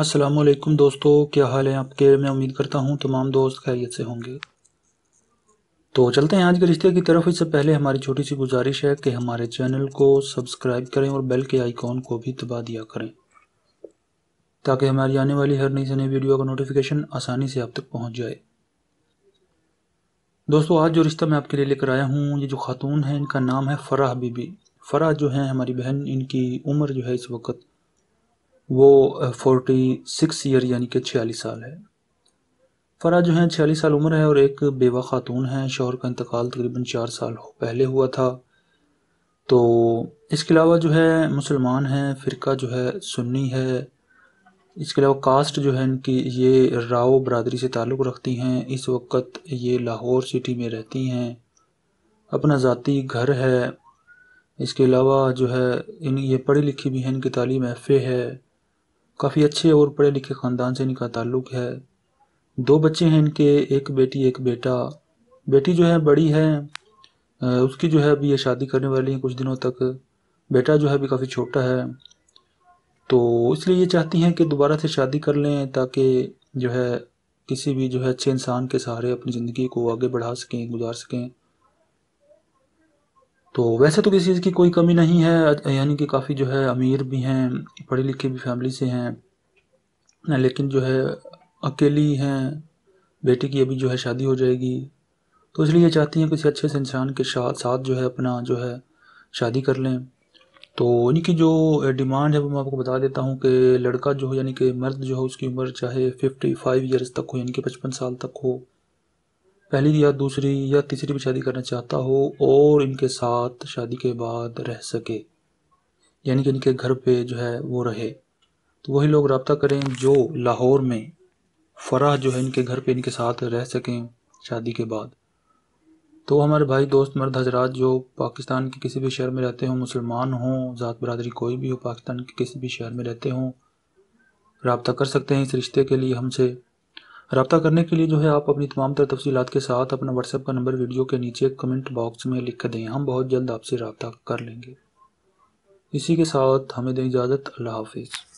असलम दोस्तों क्या हाल है आपके मैं उम्मीद करता हूँ तमाम दोस्त खैरियत से होंगे तो चलते हैं आज के रिश्ते की तरफ इससे पहले हमारी छोटी सी गुजारिश है कि हमारे चैनल को सब्सक्राइब करें और बेल के आइकॉन को भी दबा दिया करें ताकि हमारी आने वाली हर नई से नई वीडियो का नोटिफिकेशन आसानी से आप तक पहुँच जाए दोस्तों आज जो रिश्ता मैं आपके लिए लेकर आया हूँ ये जो खातून है इनका नाम है फ़राह बीबी फ़राह जो है हमारी बहन इनकी उम्र जो है इस वक्त वो फोर्टी सिक्स ईयर यानी कि छियालीस साल है फरा जो हैं छियालीस साल उम्र है और एक बेवा ख़ातून है शोहर का इंतकाल तकरीबन चार साल पहले हुआ था तो इसके अलावा जो है मुसलमान हैं फ़िरका जो है सुन्नी है इसके अलावा कास्ट जो है इनकी ये राव बरदरी से ताल्लुक़ रखती हैं इस वक्त ये लाहौर सिटी में रहती हैं अपना ज़ाती घर है इसके अलावा जो है इन ये पढ़ी लिखी भी हैं इनकी तालीम एफ़ है काफ़ी अच्छे और पढ़े लिखे ख़ानदान से इनका ताल्लुक़ है दो बच्चे हैं इनके एक बेटी एक बेटा बेटी जो है बड़ी है उसकी जो है अभी ये शादी करने वाली है कुछ दिनों तक बेटा जो है अभी काफ़ी छोटा है तो इसलिए ये चाहती हैं कि दोबारा से शादी कर लें ताकि जो है किसी भी जो है अच्छे इंसान के सहारे अपनी ज़िंदगी को आगे बढ़ा सकें गुजार सकें तो वैसे तो किसी चीज़ की कोई कमी नहीं है यानी कि काफ़ी जो है अमीर भी हैं पढ़े लिखे भी फैमिली से हैं लेकिन जो है अकेली हैं बेटी की अभी जो है शादी हो जाएगी तो इसलिए चाहती हैं किसी अच्छे से इंसान के साथ साथ जो है अपना जो है शादी कर लें तो यानी कि जो डिमांड है वो मैं आपको बता देता हूँ कि लड़का जो हो यानी कि मर्द जो है उसकी उम्र चाहे फिफ्टी फाइव ईयर्स तक हो यानी कि पचपन साल तक हो पहली या दूसरी या तीसरी भी शादी करना चाहता हो और इनके साथ शादी के बाद रह सके यानी कि इनके घर पे जो है वो रहे तो वही लोग रबता करें जो लाहौर में फराह जो है इनके घर पे इनके साथ रह सकें शादी के बाद तो हमारे भाई दोस्त मर्द हजरात जो पाकिस्तान के किसी भी शहर में रहते हों मुसलमान हों ज़ात बरदरी कोई भी हो पाकिस्तान के किसी भी शहर में रहते हों रबता कर सकते हैं इस रिश्ते के लिए हमसे रबता करने के लिए जो है आप अपनी तमाम तर तफसीत के साथ अपना व्हाट्सएप का नंबर वीडियो के नीचे कमेंट बॉक्स में लिख दें हम बहुत जल्द आपसे रबता कर लेंगे इसी के साथ हमें दें इजाज़त अल्लाह हाफिज़